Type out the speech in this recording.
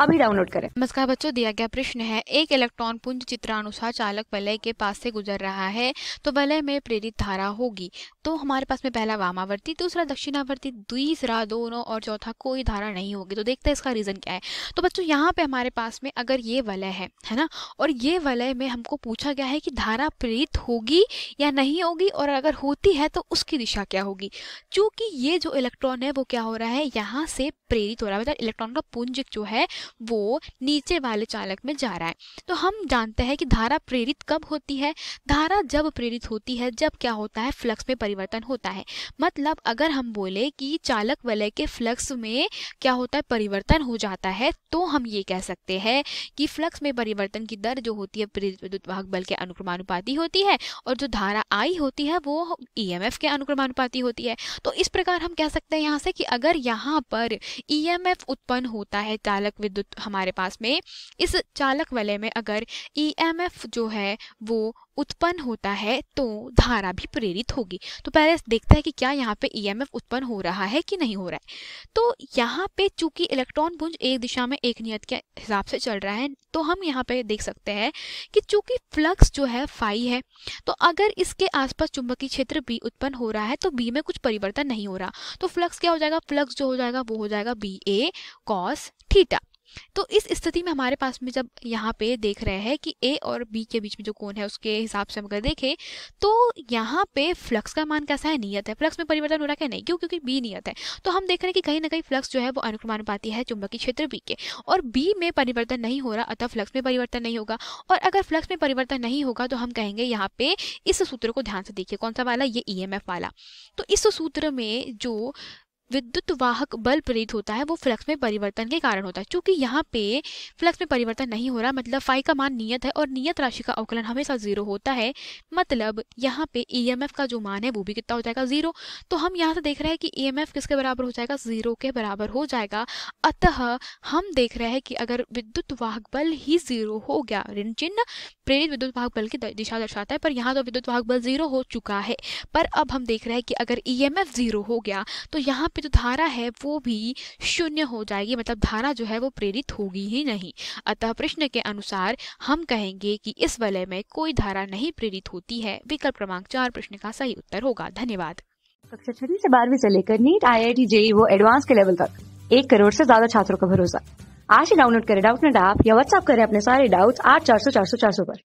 अभी डाउनलोड करें नमस्कार बच्चों दिया गया प्रश्न है एक इलेक्ट्रॉन पुंज चित्रानुसार चालक वलय के पास से गुजर रहा है तो वलय में प्रेरित धारा होगी तो हमारे पास में पहला वामावर्ती दूसरा दक्षिणावर्ती तीसरा दोनों और चौथा कोई धारा नहीं होगी तो देखते हैं इसका रीज़न क्या है तो बच्चों यहाँ पे हमारे पास में अगर ये वलय है है ना और ये वलय में हमको पूछा गया है कि धारा प्रेरित होगी या नहीं होगी और अगर होती है तो उसकी दिशा क्या होगी चूंकि ये जो इलेक्ट्रॉन है वो क्या हो रहा है यहाँ से प्रेरित हो रहा है मतलब इलेक्ट्रॉन का पुंज जो है वो नीचे वाले चालक में जा रहा है तो हम जानते हैं कि धारा प्रेरित कब होती है धारा जब प्रेरित होती है जब क्या होता है फ्लक्स में परिवर्तन होता है मतलब अगर हम बोले कि चालक वलय के फ्लक्स में क्या होता है परिवर्तन हो जाता है तो हम ये कह सकते हैं कि फ्लक्स में परिवर्तन की दर जो होती है प्रेरित विद्युत वाहक बल के अनुक्रमानुपाती होती है और जो धारा आई होती है वो ई के अनुक्रमानुपाती होती है तो इस प्रकार हम कह सकते हैं यहाँ से कि अगर यहाँ पर ई उत्पन्न होता है चालक विद्युत हमारे पास में इस चालक वलय में अगर ई e जो है वो उत्पन्न होता है तो धारा भी प्रेरित होगी तो पहले देखता है कि क्या यहाँ पे ई e उत्पन्न हो रहा है कि नहीं हो रहा है तो यहाँ पे चूंकि इलेक्ट्रॉन पुंज एक दिशा में एक नियत के हिसाब से चल रहा है तो हम यहाँ पे देख सकते हैं कि चूंकि फ्लक्स जो है फाई है तो अगर इसके आसपास चुंबकीय क्षेत्र बी उत्पन्न हो रहा है तो बी में कुछ परिवर्तन नहीं हो रहा तो फ्लक्स क्या हो जाएगा फ्लक्स जो हो जाएगा वो हो जाएगा बी ए कॉस थीटा तो इस स्थिति में हमारे पास में जब यहाँ पे देख रहे हैं कि ए और बी के बीच में जो कोण है उसके हिसाब से हम अगर देखें तो यहाँ पे फ्लक्स का मान कैसा है नियत है फ्लक्स में परिवर्तन हो रहा है नहीं क्यों क्योंकि बी नियत है तो हम देख रहे हैं कि कहीं ना कहीं फ्लक्स जो है वो अनुक्रमानुपाती है चुंबकीय क्षेत्र बी के और बी में परिवर्तन नहीं हो रहा अतः फ्लक्स में परिवर्तन नहीं होगा और अगर फ्लक्स में परिवर्तन नहीं होगा तो हम कहेंगे यहाँ पे इस सूत्र को ध्यान से देखिए कौन सा वाला ये ई e वाला तो इस सूत्र में जो विद्युत वाहक बल प्रेरित होता है वो फ्लक्स में परिवर्तन के कारण होता है क्योंकि यहाँ पे फ्लक्स में परिवर्तन नहीं हो रहा मतलब फाइ का मान नियत है और नियत राशि का अवकलन हमेशा जीरो होता है मतलब यहाँ पे एफ e का जो मान है वो भी कितना हो जाएगा जीरो तो हम यहाँ से देख रहे हैं कि एफ e किसके बराबर हो जाएगा जीरो के बराबर हो जाएगा अतः हम देख रहे हैं कि अगर विद्युत वाहक बल ही जीरो हो गया ऋण चिन्ह प्रेरित विद्युत वाहक बल की दिशा दर्शाता है पर यहाँ तो विद्युत वाहक बल जीरो हो चुका है पर अब हम देख रहे हैं कि अगर ई e एम जीरो हो गया तो यहाँ पे जो धारा है वो भी शून्य हो जाएगी मतलब धारा जो है वो प्रेरित होगी ही नहीं अतः प्रश्न के अनुसार हम कहेंगे कि इस वलय में कोई धारा नहीं प्रेरित होती है विकल्प क्रमांक चार प्रश्न का सही उत्तर होगा धन्यवाद कक्षा छठी से बारहवीं से लेकर NEET I I T JEE वो एडवांस के लेवल तक एक करोड़ से ज्यादा छात्रों का भरोसा आज ही डाउनलोड करें डाउट नेट ऐप या व्हाट्सएप करें अपने सारे डाउट्स आठ चार सौ चार सौ चार सौ पर